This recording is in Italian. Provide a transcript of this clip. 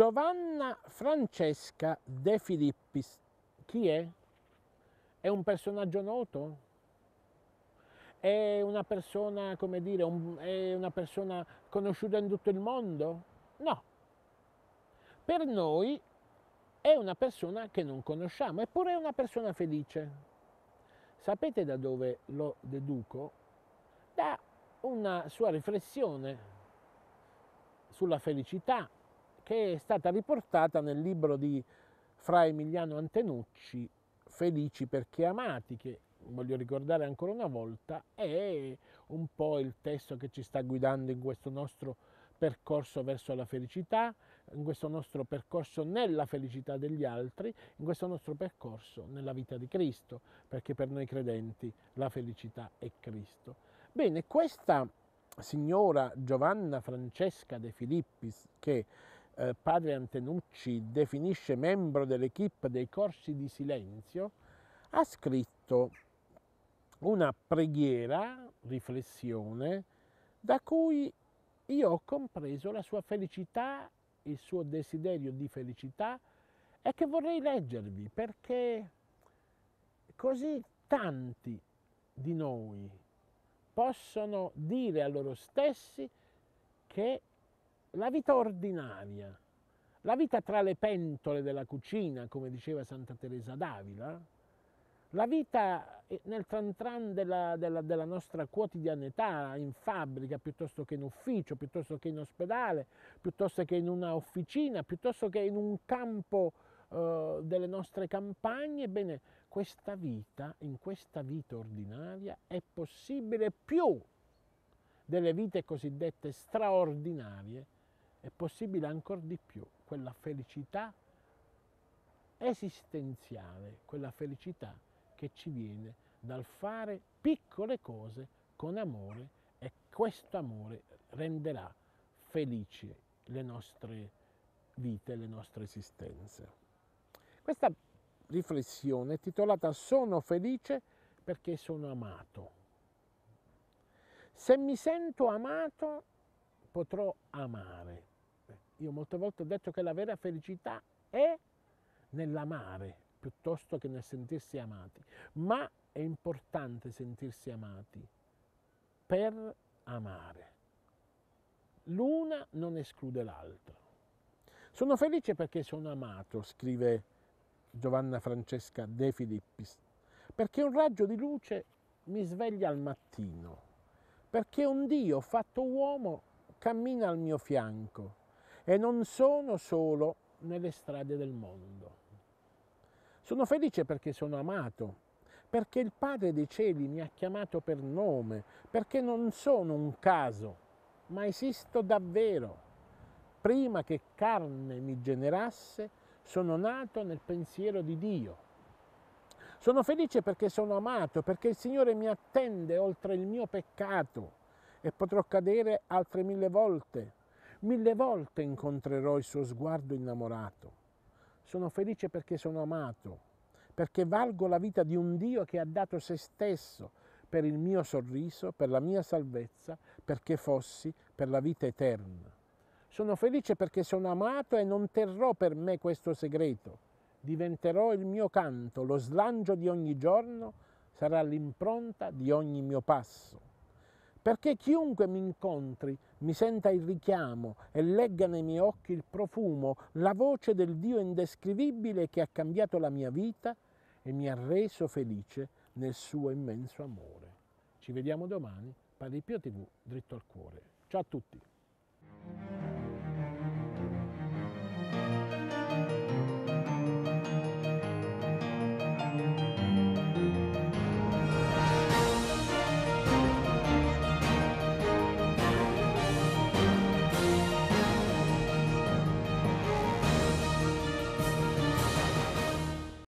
Giovanna Francesca De Filippis. Chi è? È un personaggio noto? È una persona, come dire, un, è una persona conosciuta in tutto il mondo? No. Per noi è una persona che non conosciamo, eppure è una persona felice. Sapete da dove lo deduco? Da una sua riflessione sulla felicità, che è stata riportata nel libro di Fra Emiliano Antenucci, Felici perché amati, che voglio ricordare ancora una volta, è un po' il testo che ci sta guidando in questo nostro percorso verso la felicità, in questo nostro percorso nella felicità degli altri, in questo nostro percorso nella vita di Cristo, perché per noi credenti la felicità è Cristo. Bene, questa signora Giovanna Francesca De Filippis, che eh, padre Antenucci definisce membro dell'equipe dei corsi di silenzio, ha scritto una preghiera, riflessione, da cui io ho compreso la sua felicità, il suo desiderio di felicità e che vorrei leggervi perché così tanti di noi possono dire a loro stessi che la vita ordinaria, la vita tra le pentole della cucina, come diceva Santa Teresa d'Avila, la vita eh, nel tran della, della, della nostra quotidianità, in fabbrica, piuttosto che in ufficio, piuttosto che in ospedale, piuttosto che in una officina, piuttosto che in un campo eh, delle nostre campagne, ebbene questa vita, in questa vita ordinaria, è possibile più delle vite cosiddette straordinarie è possibile ancora di più quella felicità esistenziale, quella felicità che ci viene dal fare piccole cose con amore e questo amore renderà felici le nostre vite, le nostre esistenze. Questa riflessione è titolata Sono felice perché sono amato. Se mi sento amato potrò amare, io molte volte ho detto che la vera felicità è nell'amare piuttosto che nel sentirsi amati, ma è importante sentirsi amati per amare. L'una non esclude l'altra. Sono felice perché sono amato, scrive Giovanna Francesca De Filippis, perché un raggio di luce mi sveglia al mattino, perché un Dio fatto uomo cammina al mio fianco, e non sono solo nelle strade del mondo. Sono felice perché sono amato, perché il Padre dei Cieli mi ha chiamato per nome, perché non sono un caso, ma esisto davvero. Prima che carne mi generasse, sono nato nel pensiero di Dio. Sono felice perché sono amato, perché il Signore mi attende oltre il mio peccato e potrò cadere altre mille volte, Mille volte incontrerò il suo sguardo innamorato. Sono felice perché sono amato, perché valgo la vita di un Dio che ha dato se stesso per il mio sorriso, per la mia salvezza, perché fossi per la vita eterna. Sono felice perché sono amato e non terrò per me questo segreto. Diventerò il mio canto, lo slancio di ogni giorno sarà l'impronta di ogni mio passo perché chiunque mi incontri mi senta il richiamo e legga nei miei occhi il profumo, la voce del Dio indescrivibile che ha cambiato la mia vita e mi ha reso felice nel suo immenso amore. Ci vediamo domani, Padre Pio TV, dritto al cuore. Ciao a tutti!